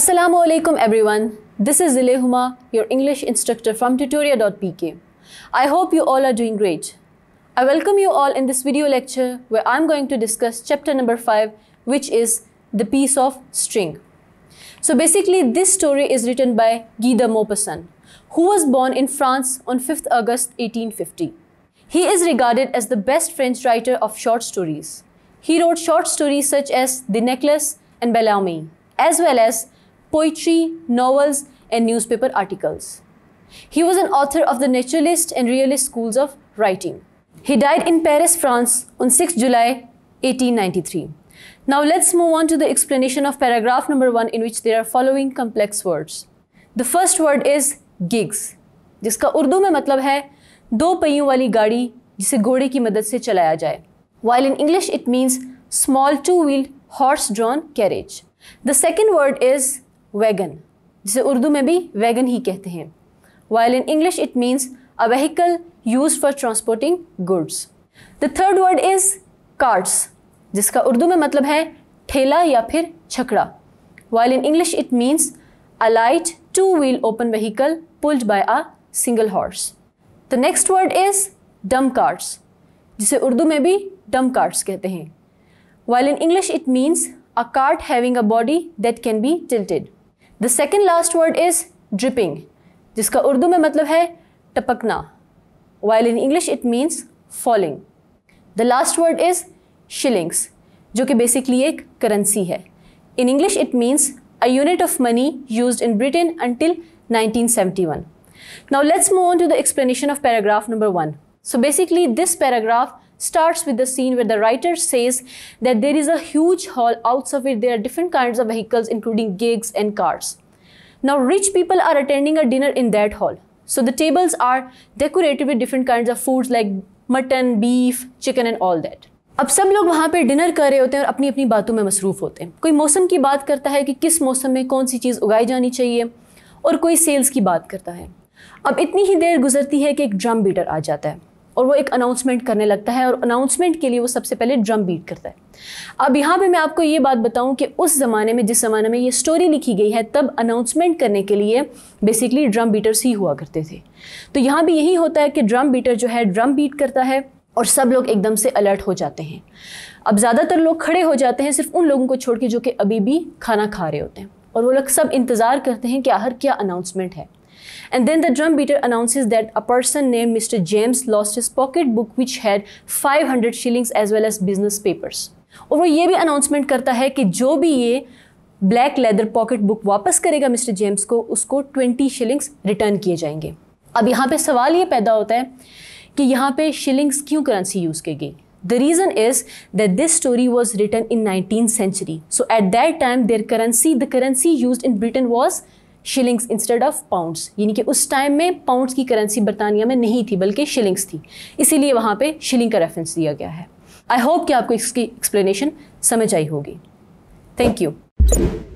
Assalamu alaikum everyone. This is Zilehuma, your English instructor from tutoria.pk. I hope you all are doing great. I welcome you all in this video lecture where I'm going to discuss chapter number 5 which is the piece of string. So basically this story is written by Guy de Maupassant who was born in France on 5th August 1850. He is regarded as the best French writer of short stories. He wrote short stories such as The Necklace and Bellamy as well as poetry, novels, and newspaper articles. He was an author of the naturalist and realist schools of writing. He died in Paris, France on 6 July 1893. Now let's move on to the explanation of paragraph number 1 in which there are following complex words. The first word is gigs जिसका उर्दू में मतलब है दो पहियों वाली गाड़ी जिसे घोड़े की मदद से चलाया जाए while in English it means small two-wheeled horse-drawn carriage. The second word is wagon जिसे उर्दू में भी वैगन ही कहते हैं while in English it means a vehicle use for transporting goods the third word is carts जिसका उर्दू में मतलब है ठेला या फिर छकड़ा while in English it means a light two wheel open vehicle pulled by a single horse the next word is dump carts जिसे उर्दू में भी डम कार्ट्स कहते हैं while in English it means a cart having a body that can be tilted the second last word is dripping जिसका उर्दू में मतलब है टपकना while in English it means falling the last word is shillings जो कि basically एक currency है in English it means a unit of money use in Britain until 1971. Now let's move on to the explanation of paragraph number one. So basically this paragraph starts with the scene where the writer says that there is a huge hall outside of it there are different kinds of vehicles including gigs and cars. Now rich people are attending a dinner in that hall. So the tables are decorated with different kinds of foods like mutton beef chicken and all that अब सब लोग वहाँ पे dinner कर रहे होते हैं और अपनी अपनी बातों में मसरूफ़ होते हैं कोई मौसम की बात करता है कि किस मौसम में कौन सी चीज़ उगाई जानी चाहिए और कोई सेल्स की बात करता है अब इतनी ही देर गुजरती है कि एक ड्रम बीटर आ जाता है और वो एक अनाउंसमेंट करने लगता है और अनाउंसमेंट के लिए वो सबसे पहले ड्रम बीट करता है अब यहाँ पे मैं आपको ये बात बताऊँ कि उस ज़माने में जिस ज़माने में ये स्टोरी लिखी गई है तब अनाउंसमेंट करने के लिए बेसिकली ड्रम बीटर्स ही हुआ करते थे तो यहाँ भी यही होता है कि ड्रम बीटर जो है ड्रम बीट करता है और सब लोग एकदम से अलर्ट हो जाते हैं अब ज़्यादातर लोग खड़े हो जाते हैं सिर्फ उन लोगों को छोड़ के जो कि अभी भी खाना खा रहे होते हैं और वो लोग सब इंतज़ार करते हैं कि आखिर क्या अनाउंसमेंट है And then the drum beater announces that a person named Mr. James lost his pocketbook which had 500 shillings as well as business papers. और वो ये भी अनाउंसमेंट करता है कि जो भी ये ब्लैक लेदर पॉकेट बुक वापस करेगा मिस्टर जेम्स को उसको 20 शिलिंग्स रिटर्न किए जाएंगे अब यहाँ पे सवाल ये पैदा होता है कि यहाँ पे शिलिंग्स क्यों करेंसी यूज़ की गई The reason is that this story was written in 19th century. So at that time, their currency, the currency used in Britain was shillings instead of pounds यानी कि उस टाइम में pounds की currency बरतानिया में नहीं थी बल्कि शिलिंग्स थी इसीलिए वहाँ पे शिलिंग का रेफरेंस दिया गया है आई होप कि आपको इसकी एक्सप्लेनेशन समझ आई होगी थैंक यू